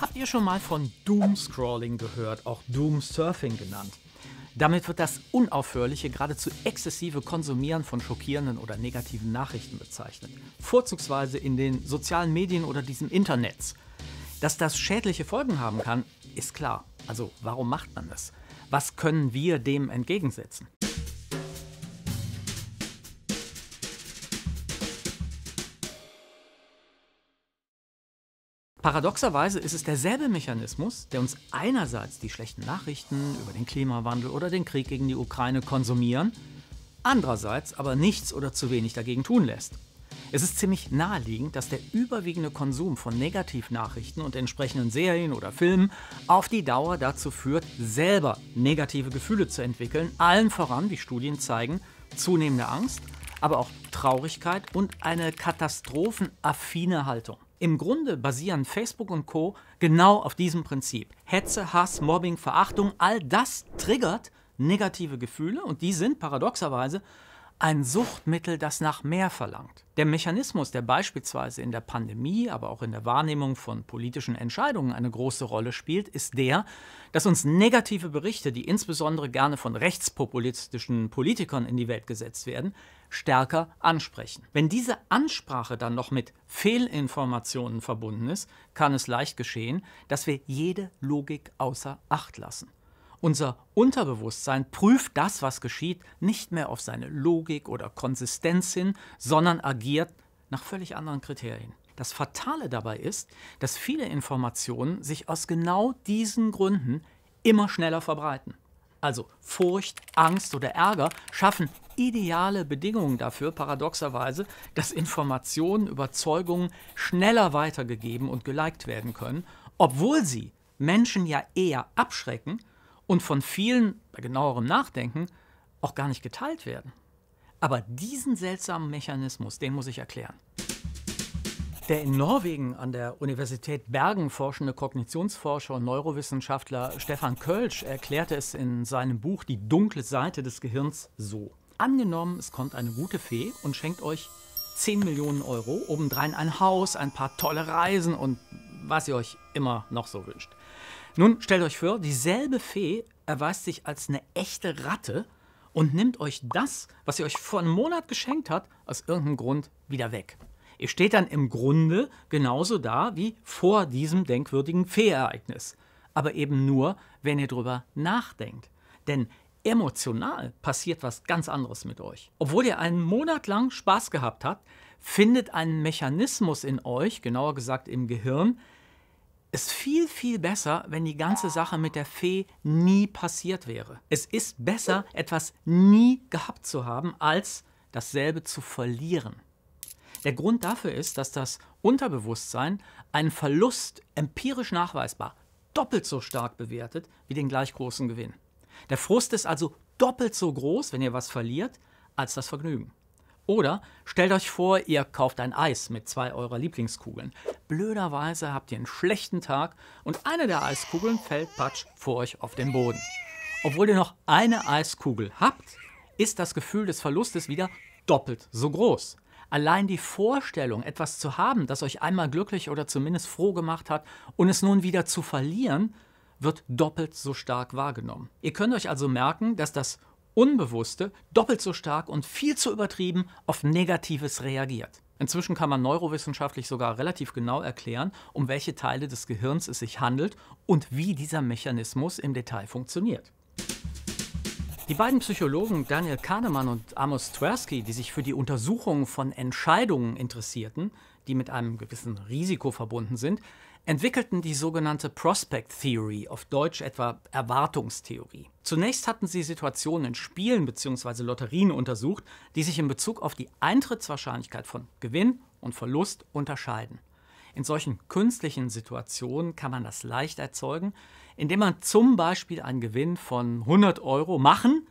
Habt ihr schon mal von Doomscrolling gehört, auch Doomsurfing genannt? Damit wird das unaufhörliche, geradezu exzessive Konsumieren von schockierenden oder negativen Nachrichten bezeichnet. Vorzugsweise in den sozialen Medien oder diesem Internet. Dass das schädliche Folgen haben kann, ist klar. Also warum macht man das? Was können wir dem entgegensetzen? Paradoxerweise ist es derselbe Mechanismus, der uns einerseits die schlechten Nachrichten über den Klimawandel oder den Krieg gegen die Ukraine konsumieren, andererseits aber nichts oder zu wenig dagegen tun lässt. Es ist ziemlich naheliegend, dass der überwiegende Konsum von Negativnachrichten und entsprechenden Serien oder Filmen auf die Dauer dazu führt, selber negative Gefühle zu entwickeln, allen voran, wie Studien zeigen, zunehmende Angst, aber auch Traurigkeit und eine katastrophenaffine Haltung. Im Grunde basieren Facebook und Co genau auf diesem Prinzip. Hetze, Hass, Mobbing, Verachtung, all das triggert negative Gefühle und die sind paradoxerweise ein Suchtmittel, das nach mehr verlangt. Der Mechanismus, der beispielsweise in der Pandemie, aber auch in der Wahrnehmung von politischen Entscheidungen eine große Rolle spielt, ist der, dass uns negative Berichte, die insbesondere gerne von rechtspopulistischen Politikern in die Welt gesetzt werden, stärker ansprechen. Wenn diese Ansprache dann noch mit Fehlinformationen verbunden ist, kann es leicht geschehen, dass wir jede Logik außer Acht lassen. Unser Unterbewusstsein prüft das, was geschieht, nicht mehr auf seine Logik oder Konsistenz hin, sondern agiert nach völlig anderen Kriterien. Das Fatale dabei ist, dass viele Informationen sich aus genau diesen Gründen immer schneller verbreiten. Also Furcht, Angst oder Ärger schaffen ideale Bedingungen dafür, paradoxerweise, dass Informationen, Überzeugungen schneller weitergegeben und geliked werden können, obwohl sie Menschen ja eher abschrecken und von vielen bei genauerem Nachdenken auch gar nicht geteilt werden. Aber diesen seltsamen Mechanismus, den muss ich erklären. Der in Norwegen an der Universität Bergen forschende Kognitionsforscher und Neurowissenschaftler Stefan Kölsch erklärte es in seinem Buch Die dunkle Seite des Gehirns so. Angenommen, es kommt eine gute Fee und schenkt euch 10 Millionen Euro, obendrein ein Haus, ein paar tolle Reisen und was ihr euch immer noch so wünscht. Nun stellt euch vor, dieselbe Fee erweist sich als eine echte Ratte und nimmt euch das, was ihr euch vor einem Monat geschenkt hat, aus irgendeinem Grund wieder weg. Ihr steht dann im Grunde genauso da wie vor diesem denkwürdigen Feeereignis. Aber eben nur, wenn ihr drüber nachdenkt. Denn emotional passiert was ganz anderes mit euch. Obwohl ihr einen Monat lang Spaß gehabt habt, findet ein Mechanismus in euch, genauer gesagt im Gehirn, ist viel, viel besser, wenn die ganze Sache mit der Fee nie passiert wäre. Es ist besser, etwas nie gehabt zu haben, als dasselbe zu verlieren. Der Grund dafür ist, dass das Unterbewusstsein einen Verlust empirisch nachweisbar doppelt so stark bewertet wie den gleich großen Gewinn. Der Frust ist also doppelt so groß, wenn ihr was verliert, als das Vergnügen. Oder stellt euch vor, ihr kauft ein Eis mit zwei eurer Lieblingskugeln. Blöderweise habt ihr einen schlechten Tag und eine der Eiskugeln fällt patsch vor euch auf den Boden. Obwohl ihr noch eine Eiskugel habt, ist das Gefühl des Verlustes wieder doppelt so groß. Allein die Vorstellung, etwas zu haben, das euch einmal glücklich oder zumindest froh gemacht hat und es nun wieder zu verlieren, wird doppelt so stark wahrgenommen. Ihr könnt euch also merken, dass das Unbewusste doppelt so stark und viel zu übertrieben auf Negatives reagiert. Inzwischen kann man neurowissenschaftlich sogar relativ genau erklären, um welche Teile des Gehirns es sich handelt und wie dieser Mechanismus im Detail funktioniert. Die beiden Psychologen Daniel Kahnemann und Amos Tversky, die sich für die Untersuchung von Entscheidungen interessierten, die mit einem gewissen Risiko verbunden sind, entwickelten die sogenannte Prospect Theory, auf Deutsch etwa Erwartungstheorie. Zunächst hatten sie Situationen in Spielen bzw. Lotterien untersucht, die sich in Bezug auf die Eintrittswahrscheinlichkeit von Gewinn und Verlust unterscheiden. In solchen künstlichen Situationen kann man das leicht erzeugen, indem man zum Beispiel einen Gewinn von 100 Euro machen,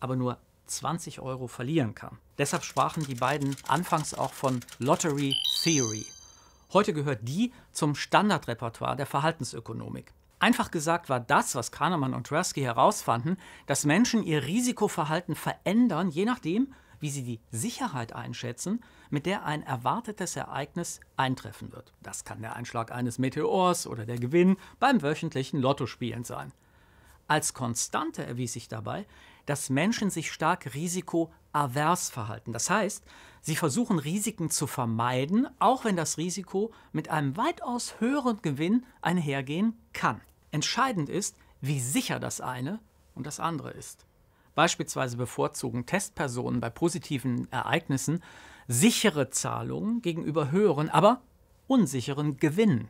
aber nur 20 Euro verlieren kann. Deshalb sprachen die beiden anfangs auch von Lottery Theory. Heute gehört die zum Standardrepertoire der Verhaltensökonomik. Einfach gesagt war das, was Kahnemann und Tversky herausfanden, dass Menschen ihr Risikoverhalten verändern, je nachdem, wie sie die Sicherheit einschätzen, mit der ein erwartetes Ereignis eintreffen wird. Das kann der Einschlag eines Meteors oder der Gewinn beim wöchentlichen Lottospielen sein. Als Konstante erwies sich dabei, dass Menschen sich stark risikoavers verhalten. Das heißt, sie versuchen Risiken zu vermeiden, auch wenn das Risiko mit einem weitaus höheren Gewinn einhergehen kann. Entscheidend ist, wie sicher das eine und das andere ist. Beispielsweise bevorzugen Testpersonen bei positiven Ereignissen sichere Zahlungen gegenüber höheren, aber unsicheren Gewinnen.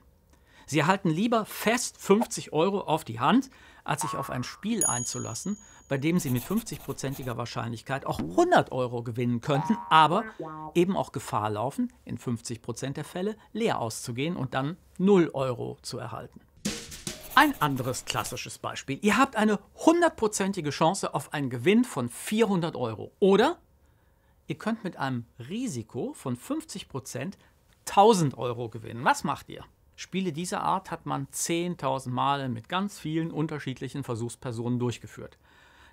Sie erhalten lieber fest 50 Euro auf die Hand, als sich auf ein Spiel einzulassen, bei dem Sie mit 50-prozentiger Wahrscheinlichkeit auch 100 Euro gewinnen könnten, aber eben auch Gefahr laufen, in 50 Prozent der Fälle leer auszugehen und dann 0 Euro zu erhalten. Ein anderes klassisches Beispiel. Ihr habt eine 100 Chance auf einen Gewinn von 400 Euro oder ihr könnt mit einem Risiko von 50 Prozent 1000 Euro gewinnen. Was macht ihr? Spiele dieser Art hat man 10.000 Mal mit ganz vielen unterschiedlichen Versuchspersonen durchgeführt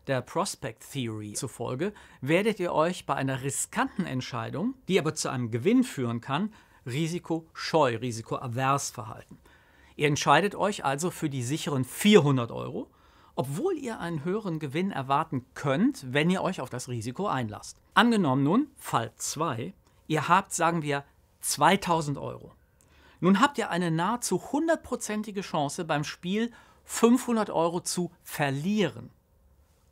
der Prospect Theory zufolge werdet ihr euch bei einer riskanten Entscheidung, die aber zu einem Gewinn führen kann, risikoscheu, risikoavers verhalten. Ihr entscheidet euch also für die sicheren 400 Euro, obwohl ihr einen höheren Gewinn erwarten könnt, wenn ihr euch auf das Risiko einlasst. Angenommen nun, Fall 2, ihr habt, sagen wir, 2000 Euro. Nun habt ihr eine nahezu hundertprozentige Chance beim Spiel 500 Euro zu verlieren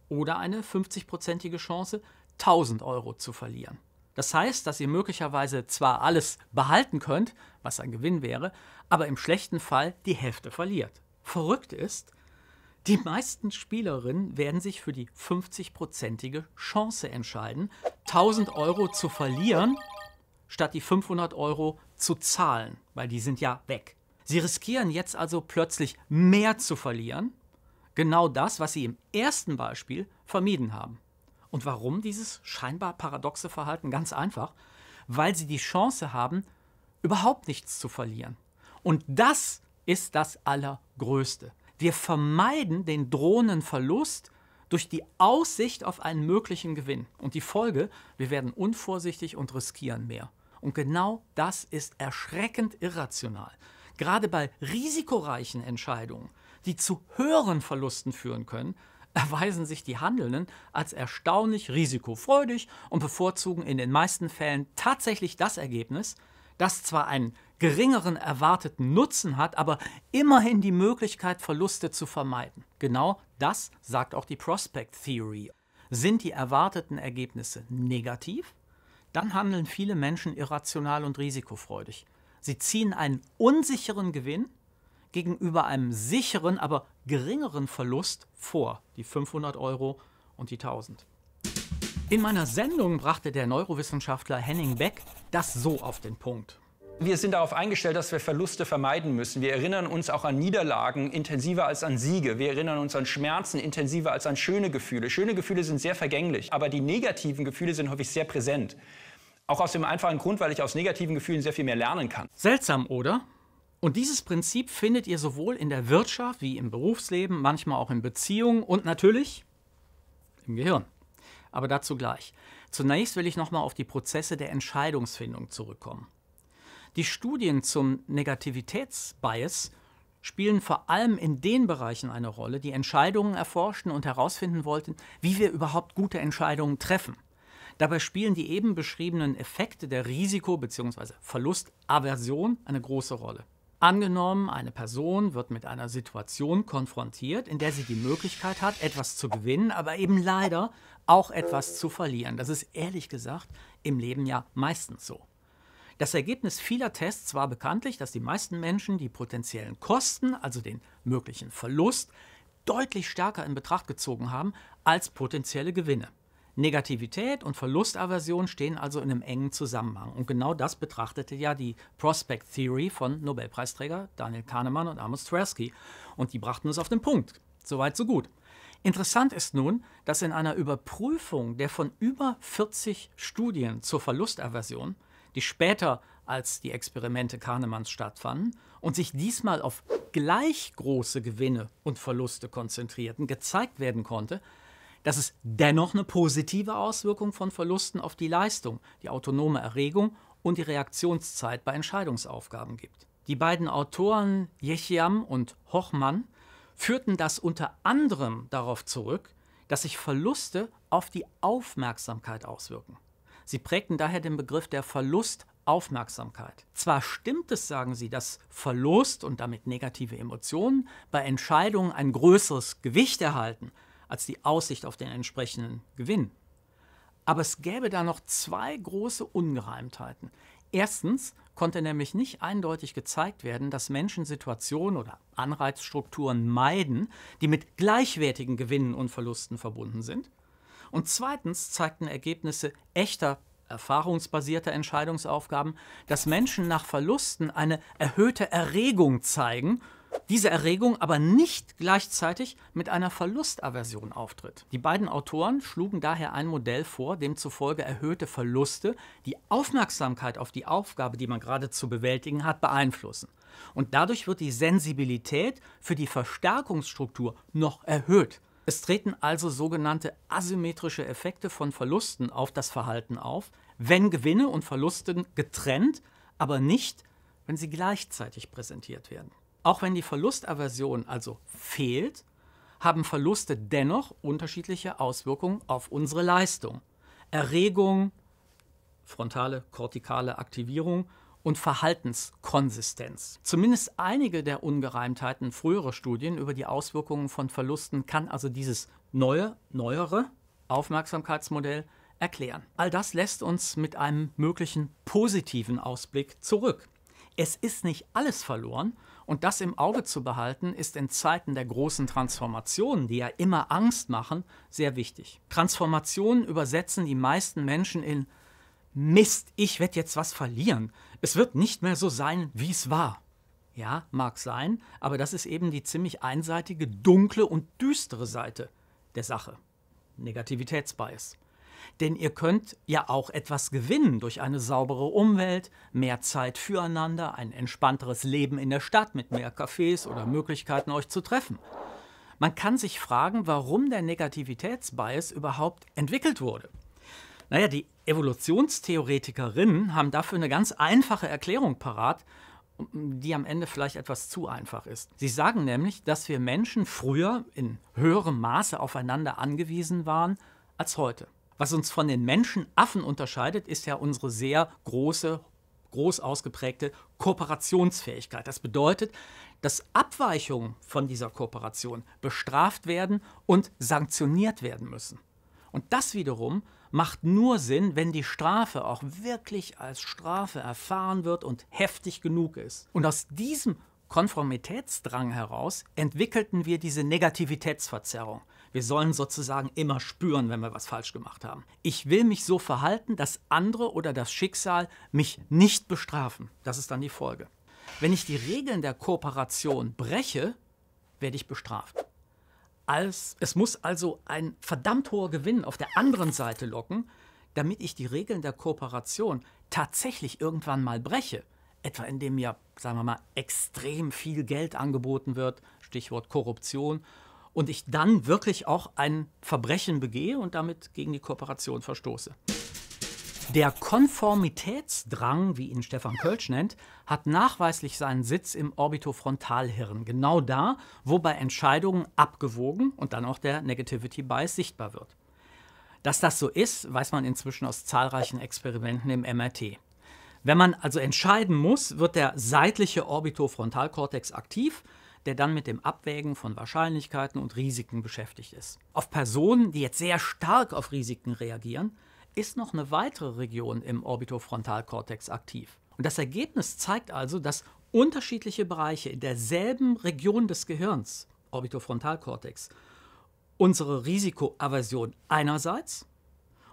oder eine 50-prozentige Chance, 1000 Euro zu verlieren. Das heißt, dass ihr möglicherweise zwar alles behalten könnt, was ein Gewinn wäre, aber im schlechten Fall die Hälfte verliert. Verrückt ist, die meisten Spielerinnen werden sich für die 50-prozentige Chance entscheiden, 1000 Euro zu verlieren, statt die 500 Euro zu zahlen, weil die sind ja weg. Sie riskieren jetzt also plötzlich mehr zu verlieren, Genau das, was sie im ersten Beispiel vermieden haben. Und warum dieses scheinbar paradoxe Verhalten? Ganz einfach, weil sie die Chance haben, überhaupt nichts zu verlieren. Und das ist das Allergrößte. Wir vermeiden den drohenden Verlust durch die Aussicht auf einen möglichen Gewinn. Und die Folge, wir werden unvorsichtig und riskieren mehr. Und genau das ist erschreckend irrational. Gerade bei risikoreichen Entscheidungen die zu höheren Verlusten führen können, erweisen sich die Handelnden als erstaunlich risikofreudig und bevorzugen in den meisten Fällen tatsächlich das Ergebnis, das zwar einen geringeren erwarteten Nutzen hat, aber immerhin die Möglichkeit, Verluste zu vermeiden. Genau das sagt auch die Prospect Theory. Sind die erwarteten Ergebnisse negativ, dann handeln viele Menschen irrational und risikofreudig. Sie ziehen einen unsicheren Gewinn gegenüber einem sicheren, aber geringeren Verlust vor, die 500 Euro und die 1000. In meiner Sendung brachte der Neurowissenschaftler Henning Beck das so auf den Punkt. Wir sind darauf eingestellt, dass wir Verluste vermeiden müssen. Wir erinnern uns auch an Niederlagen intensiver als an Siege. Wir erinnern uns an Schmerzen intensiver als an schöne Gefühle. Schöne Gefühle sind sehr vergänglich, aber die negativen Gefühle sind häufig sehr präsent. Auch aus dem einfachen Grund, weil ich aus negativen Gefühlen sehr viel mehr lernen kann. Seltsam, oder? Und dieses Prinzip findet ihr sowohl in der Wirtschaft wie im Berufsleben, manchmal auch in Beziehungen und natürlich im Gehirn. Aber dazu gleich. Zunächst will ich nochmal auf die Prozesse der Entscheidungsfindung zurückkommen. Die Studien zum Negativitätsbias spielen vor allem in den Bereichen eine Rolle, die Entscheidungen erforschten und herausfinden wollten, wie wir überhaupt gute Entscheidungen treffen. Dabei spielen die eben beschriebenen Effekte der Risiko- bzw. Verlustaversion eine große Rolle. Angenommen, eine Person wird mit einer Situation konfrontiert, in der sie die Möglichkeit hat, etwas zu gewinnen, aber eben leider auch etwas zu verlieren. Das ist ehrlich gesagt im Leben ja meistens so. Das Ergebnis vieler Tests war bekanntlich, dass die meisten Menschen die potenziellen Kosten, also den möglichen Verlust, deutlich stärker in Betracht gezogen haben als potenzielle Gewinne. Negativität und Verlustaversion stehen also in einem engen Zusammenhang. Und genau das betrachtete ja die Prospect Theory von Nobelpreisträger Daniel Kahnemann und Amos Tversky. Und die brachten uns auf den Punkt. Soweit, so gut. Interessant ist nun, dass in einer Überprüfung der von über 40 Studien zur Verlustaversion, die später als die Experimente Kahnemanns stattfanden und sich diesmal auf gleich große Gewinne und Verluste konzentrierten, gezeigt werden konnte, das ist dennoch eine positive Auswirkung von Verlusten auf die Leistung, die autonome Erregung und die Reaktionszeit bei Entscheidungsaufgaben gibt. Die beiden Autoren Jechiam und Hochmann führten das unter anderem darauf zurück, dass sich Verluste auf die Aufmerksamkeit auswirken. Sie prägten daher den Begriff der Verlustaufmerksamkeit. Zwar stimmt es, sagen sie, dass Verlust und damit negative Emotionen bei Entscheidungen ein größeres Gewicht erhalten, als die Aussicht auf den entsprechenden Gewinn. Aber es gäbe da noch zwei große Ungereimtheiten. Erstens konnte nämlich nicht eindeutig gezeigt werden, dass Menschen Situationen oder Anreizstrukturen meiden, die mit gleichwertigen Gewinnen und Verlusten verbunden sind. Und zweitens zeigten Ergebnisse echter erfahrungsbasierter Entscheidungsaufgaben, dass Menschen nach Verlusten eine erhöhte Erregung zeigen diese Erregung aber nicht gleichzeitig mit einer Verlustaversion auftritt. Die beiden Autoren schlugen daher ein Modell vor, demzufolge erhöhte Verluste die Aufmerksamkeit auf die Aufgabe, die man gerade zu bewältigen hat, beeinflussen. Und dadurch wird die Sensibilität für die Verstärkungsstruktur noch erhöht. Es treten also sogenannte asymmetrische Effekte von Verlusten auf das Verhalten auf, wenn Gewinne und Verluste getrennt, aber nicht, wenn sie gleichzeitig präsentiert werden. Auch wenn die Verlustaversion also fehlt, haben Verluste dennoch unterschiedliche Auswirkungen auf unsere Leistung. Erregung, frontale, kortikale Aktivierung und Verhaltenskonsistenz. Zumindest einige der Ungereimtheiten früherer Studien über die Auswirkungen von Verlusten kann also dieses neue, neuere Aufmerksamkeitsmodell erklären. All das lässt uns mit einem möglichen positiven Ausblick zurück. Es ist nicht alles verloren und das im Auge zu behalten, ist in Zeiten der großen Transformationen, die ja immer Angst machen, sehr wichtig. Transformationen übersetzen die meisten Menschen in Mist, ich werde jetzt was verlieren. Es wird nicht mehr so sein, wie es war. Ja, mag sein, aber das ist eben die ziemlich einseitige, dunkle und düstere Seite der Sache. Negativitätsbias. Denn ihr könnt ja auch etwas gewinnen durch eine saubere Umwelt, mehr Zeit füreinander, ein entspannteres Leben in der Stadt mit mehr Cafés oder Möglichkeiten, euch zu treffen. Man kann sich fragen, warum der Negativitätsbias überhaupt entwickelt wurde. Naja, die Evolutionstheoretikerinnen haben dafür eine ganz einfache Erklärung parat, die am Ende vielleicht etwas zu einfach ist. Sie sagen nämlich, dass wir Menschen früher in höherem Maße aufeinander angewiesen waren als heute. Was uns von den Menschenaffen unterscheidet, ist ja unsere sehr große, groß ausgeprägte Kooperationsfähigkeit. Das bedeutet, dass Abweichungen von dieser Kooperation bestraft werden und sanktioniert werden müssen. Und das wiederum macht nur Sinn, wenn die Strafe auch wirklich als Strafe erfahren wird und heftig genug ist. Und aus diesem Konformitätsdrang heraus entwickelten wir diese Negativitätsverzerrung. Wir sollen sozusagen immer spüren, wenn wir was falsch gemacht haben. Ich will mich so verhalten, dass andere oder das Schicksal mich nicht bestrafen. Das ist dann die Folge. Wenn ich die Regeln der Kooperation breche, werde ich bestraft. Als, es muss also ein verdammt hoher Gewinn auf der anderen Seite locken, damit ich die Regeln der Kooperation tatsächlich irgendwann mal breche. Etwa indem mir, sagen wir mal, extrem viel Geld angeboten wird, Stichwort Korruption, und ich dann wirklich auch ein Verbrechen begehe und damit gegen die Kooperation verstoße. Der Konformitätsdrang, wie ihn Stefan Kölsch nennt, hat nachweislich seinen Sitz im Orbitofrontalhirn, genau da, wo bei Entscheidungen abgewogen und dann auch der Negativity Bias sichtbar wird. Dass das so ist, weiß man inzwischen aus zahlreichen Experimenten im MRT. Wenn man also entscheiden muss, wird der seitliche Orbitofrontalkortex aktiv der dann mit dem Abwägen von Wahrscheinlichkeiten und Risiken beschäftigt ist. Auf Personen, die jetzt sehr stark auf Risiken reagieren, ist noch eine weitere Region im Orbitofrontalkortex aktiv. Und das Ergebnis zeigt also, dass unterschiedliche Bereiche in derselben Region des Gehirns, Orbitofrontalkortex, unsere Risikoaversion einerseits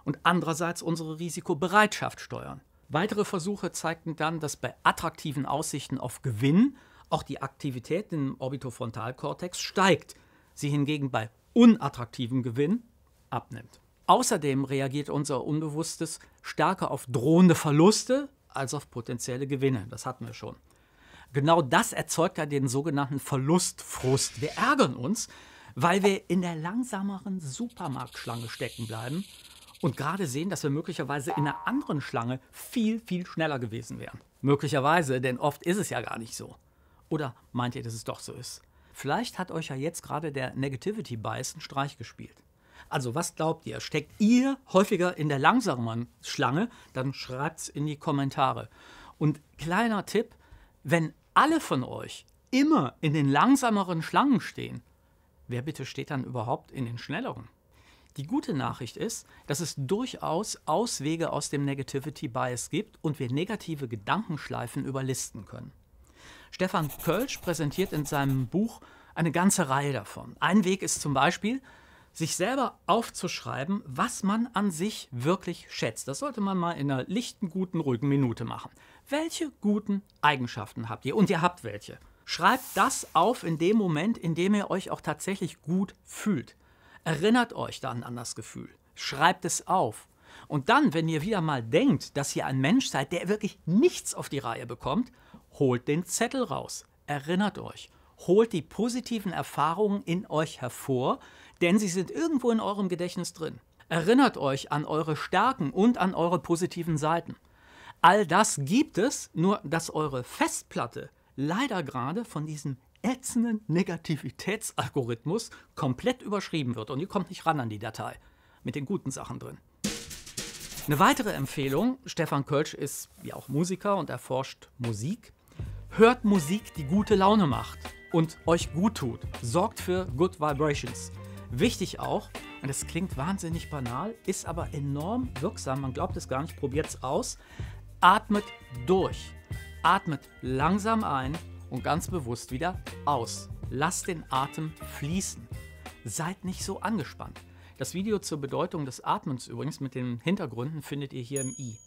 und andererseits unsere Risikobereitschaft steuern. Weitere Versuche zeigten dann, dass bei attraktiven Aussichten auf Gewinn auch die Aktivität im Orbitofrontalkortex steigt, sie hingegen bei unattraktivem Gewinn abnimmt. Außerdem reagiert unser Unbewusstes stärker auf drohende Verluste als auf potenzielle Gewinne. Das hatten wir schon. Genau das erzeugt ja den sogenannten Verlustfrust. Wir ärgern uns, weil wir in der langsameren Supermarktschlange stecken bleiben und gerade sehen, dass wir möglicherweise in einer anderen Schlange viel, viel schneller gewesen wären. Möglicherweise, denn oft ist es ja gar nicht so. Oder meint ihr, dass es doch so ist? Vielleicht hat euch ja jetzt gerade der Negativity Bias einen Streich gespielt. Also was glaubt ihr? Steckt ihr häufiger in der langsamen Schlange? Dann schreibt es in die Kommentare. Und kleiner Tipp, wenn alle von euch immer in den langsameren Schlangen stehen, wer bitte steht dann überhaupt in den schnelleren? Die gute Nachricht ist, dass es durchaus Auswege aus dem Negativity Bias gibt und wir negative Gedankenschleifen überlisten können. Stefan Kölsch präsentiert in seinem Buch eine ganze Reihe davon. Ein Weg ist zum Beispiel, sich selber aufzuschreiben, was man an sich wirklich schätzt. Das sollte man mal in einer lichten, guten, ruhigen Minute machen. Welche guten Eigenschaften habt ihr? Und ihr habt welche. Schreibt das auf in dem Moment, in dem ihr euch auch tatsächlich gut fühlt. Erinnert euch dann an das Gefühl. Schreibt es auf. Und dann, wenn ihr wieder mal denkt, dass ihr ein Mensch seid, der wirklich nichts auf die Reihe bekommt, Holt den Zettel raus, erinnert euch, holt die positiven Erfahrungen in euch hervor, denn sie sind irgendwo in eurem Gedächtnis drin. Erinnert euch an eure Stärken und an eure positiven Seiten. All das gibt es, nur dass eure Festplatte leider gerade von diesem ätzenden Negativitätsalgorithmus komplett überschrieben wird und ihr kommt nicht ran an die Datei mit den guten Sachen drin. Eine weitere Empfehlung, Stefan Kölsch ist ja auch Musiker und erforscht Musik. Hört Musik, die gute Laune macht und euch gut tut. Sorgt für Good Vibrations. Wichtig auch, und das klingt wahnsinnig banal, ist aber enorm wirksam, man glaubt es gar nicht, probiert es aus. Atmet durch. Atmet langsam ein und ganz bewusst wieder aus. Lasst den Atem fließen. Seid nicht so angespannt. Das Video zur Bedeutung des Atmens übrigens mit den Hintergründen findet ihr hier im i.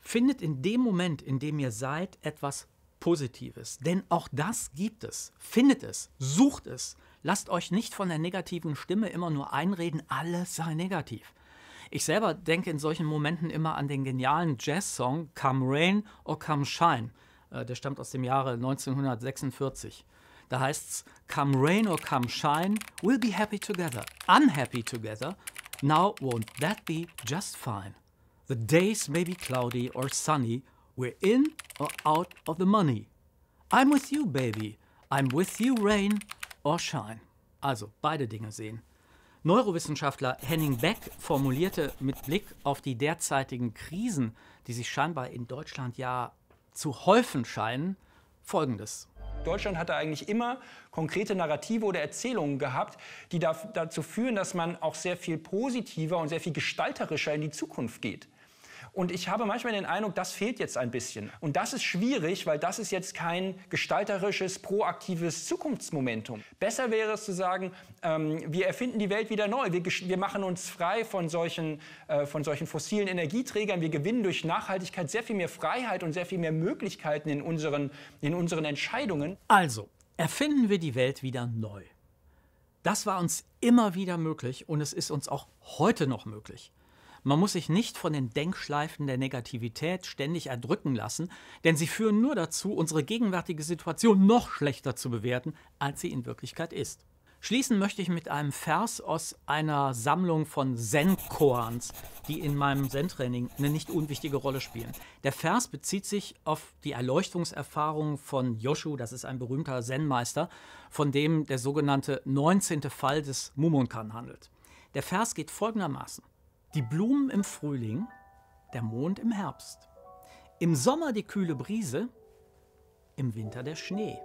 Findet in dem Moment, in dem ihr seid, etwas Positives. Denn auch das gibt es. Findet es, sucht es. Lasst euch nicht von der negativen Stimme immer nur einreden, alles sei negativ. Ich selber denke in solchen Momenten immer an den genialen Jazz-Song Come Rain or Come Shine. Äh, der stammt aus dem Jahre 1946. Da heißt's Come Rain or Come Shine, we'll be happy together, unhappy together. Now won't that be just fine? The days may be cloudy or sunny, We're in or out of the money. I'm with you, baby. I'm with you, rain or shine. Also beide Dinge sehen. Neurowissenschaftler Henning Beck formulierte mit Blick auf die derzeitigen Krisen, die sich scheinbar in Deutschland ja zu häufen scheinen, Folgendes. Deutschland hatte eigentlich immer konkrete Narrative oder Erzählungen gehabt, die dazu führen, dass man auch sehr viel positiver und sehr viel gestalterischer in die Zukunft geht. Und ich habe manchmal den Eindruck, das fehlt jetzt ein bisschen. Und das ist schwierig, weil das ist jetzt kein gestalterisches, proaktives Zukunftsmomentum. Besser wäre es zu sagen, ähm, wir erfinden die Welt wieder neu. Wir, wir machen uns frei von solchen, äh, von solchen fossilen Energieträgern. Wir gewinnen durch Nachhaltigkeit sehr viel mehr Freiheit und sehr viel mehr Möglichkeiten in unseren, in unseren Entscheidungen. Also, erfinden wir die Welt wieder neu. Das war uns immer wieder möglich und es ist uns auch heute noch möglich. Man muss sich nicht von den Denkschleifen der Negativität ständig erdrücken lassen, denn sie führen nur dazu, unsere gegenwärtige Situation noch schlechter zu bewerten, als sie in Wirklichkeit ist. Schließen möchte ich mit einem Vers aus einer Sammlung von Zen-Koans, die in meinem Zen-Training eine nicht unwichtige Rolle spielen. Der Vers bezieht sich auf die Erleuchtungserfahrung von Yoshu, das ist ein berühmter Zen-Meister, von dem der sogenannte 19. Fall des Mumonkan handelt. Der Vers geht folgendermaßen. Die Blumen im Frühling, der Mond im Herbst. Im Sommer die kühle Brise, im Winter der Schnee.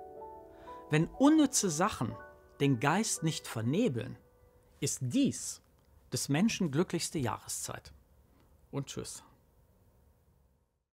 Wenn unnütze Sachen den Geist nicht vernebeln, ist dies des Menschen glücklichste Jahreszeit. Und tschüss.